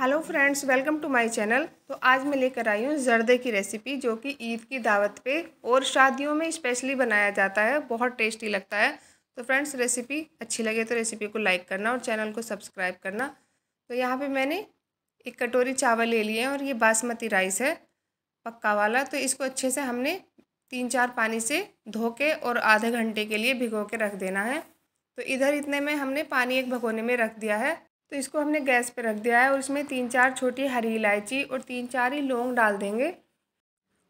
hello friends welcome to my channel तो आज मैं लेकर आई हूँ जर्दे की रेसिपी जो कि ईद की दावत पे और शादियों में स्पेशली बनाया जाता है बहुत टेस्टी लगता है तो फ्रेंड्स रेसिपी अच्छी लगे तो रेसिपी को लाइक करना और चैनल को सब्सक्राइब करना तो यहाँ पे मैंने एक कटोरी चावल ले लिए हैं और ये बासमती राइस है पक्का वाला तो इसको अच्छे से हमने तीन चार पानी से धो के और आधे घंटे के लिए भिगो के रख देना है तो इधर इतने में हमने पानी एक भगोने में रख दिया है तो इसको हमने गैस पर रख दिया है और इसमें तीन चार छोटी हरी इलायची और तीन चार ही लौंग डाल देंगे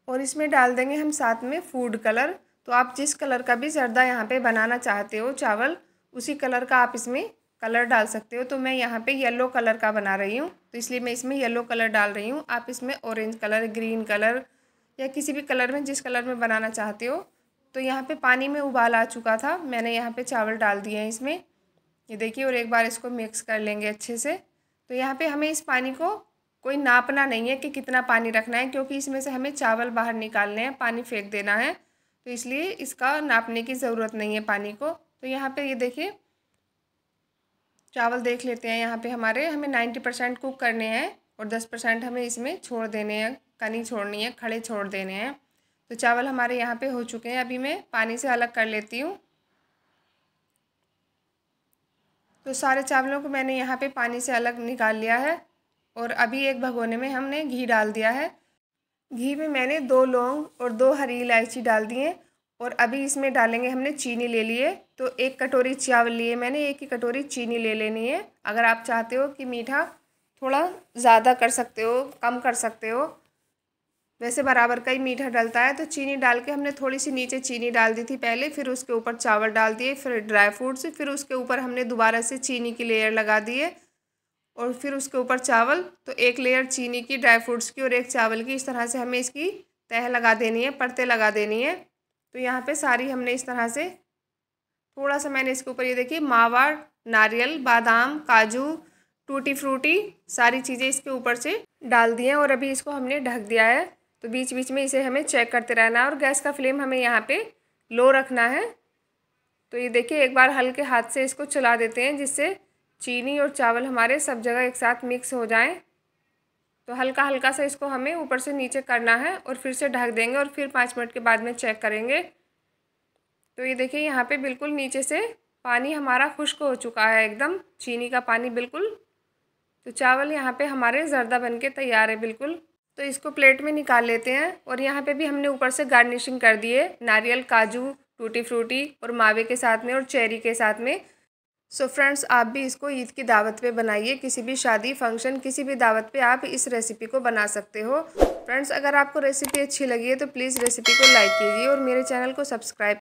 और इसमें डाल देंगे हम साथ में फूड कलर तो आप जिस कलर का भी जर्दा यहाँ पे बनाना चाहते हो चावल उसी कलर का आप इसमें कलर डाल सकते हो तो मैं यहाँ पे येलो कलर का बना रही हूँ तो इसलिए मैं इसमें येलो कलर डाल रही हूँ आप इसमें ऑरेंज कलर ग्रीन कलर या किसी भी कलर में जिस कलर में बनाना चाहते हो तो यहाँ पे पानी में उबाल आ चुका था मैंने यहाँ पे चावल डाल दिए हैं इसमें ये देखिए और एक बार इसको मिक्स कर लेंगे अच्छे से तो यहाँ पे हमें इस पानी को कोई नापना नहीं है कि कितना पानी रखना है क्योंकि इसमें से हमें चावल बाहर निकालने हैं पानी फेंक देना है तो इसलिए इसका नापने की ज़रूरत नहीं है पानी को तो यहाँ पर ये देखिए चावल देख लेते हैं यहाँ पर हमारे हमें नाइन्टी परसेंट कुक करने हैं और दस परसेंट हमें इसमें छोड़ देने हैं कनी छोड़नी है खड़े छोड़ देने हैं तो चावल हमारे यहाँ पे हो चुके हैं अभी मैं पानी से अलग कर लेती हूँ तो सारे चावलों को मैंने यहाँ पे पानी से अलग निकाल लिया है और अभी एक भगोने में हमने घी डाल दिया है घी में मैंने दो लौंग और दो हरी इलायची डाल दिए और अभी इसमें डालेंगे हमने चीनी ले लिए तो एक कटोरी चावल लिए मैंने एक ही कटोरी चीनी ले लेनी है अगर आप चाहते हो कि मीठा थोड़ा ज़्यादा कर सकते हो कम कर सकते हो वैसे बराबर का ही मीठा डलता है तो चीनी डाल के हमने थोड़ी सी नीचे चीनी डाल दी थी पहले फिर उसके ऊपर चावल डाल दिए फिर ड्राई फ्रूट्स फिर उसके ऊपर हमने दोबारा से चीनी की लेयर लगा दिए और फिर उसके ऊपर चावल तो एक लेयर चीनी की ड्राई फ्रूट्स की और एक चावल की इस तरह से हमें इसकी तह लगा देनी है परतें लगा देनी है तो यहाँ पर सारी हमने इस तरह से थोड़ा सा मैंने इसके ऊपर ये देखिए मावा नारियल बादाम काजू टूटी फ्रूटी सारी चीज़ें इसके ऊपर से डाल दी हैं और अभी इसको हमने ढक दिया है तो बीच बीच में इसे हमें चेक करते रहना है और गैस का फ्लेम हमें यहाँ पे लो रखना है तो ये देखिए एक बार हल्के हाथ से इसको चला देते हैं जिससे चीनी और चावल हमारे सब जगह एक साथ मिक्स हो जाएं तो हल्का हल्का सा इसको हमें ऊपर से नीचे करना है और फिर से ढक देंगे और फिर पाँच मिनट के बाद में चेक करेंगे तो ये देखिए यहाँ पे बिल्कुल नीचे से पानी हमारा खुश्क हो चुका है एकदम चीनी का पानी बिल्कुल तो चावल यहाँ पर हमारे जरदा बन के तैयार है बिल्कुल तो इसको प्लेट में निकाल लेते हैं और यहाँ पे भी हमने ऊपर से गार्निशिंग कर दिए नारियल काजू टूटी फ्रूटी और मावे के साथ में और चेरी के साथ में सो so फ्रेंड्स आप भी इसको ईद की दावत पे बनाइए किसी भी शादी फंक्शन किसी भी दावत पे आप इस रेसिपी को बना सकते हो फ्रेंड्स अगर आपको रेसिपी अच्छी लगी है तो प्लीज़ रेसिपी को लाइक कीजिए और मेरे चैनल को सब्सक्राइब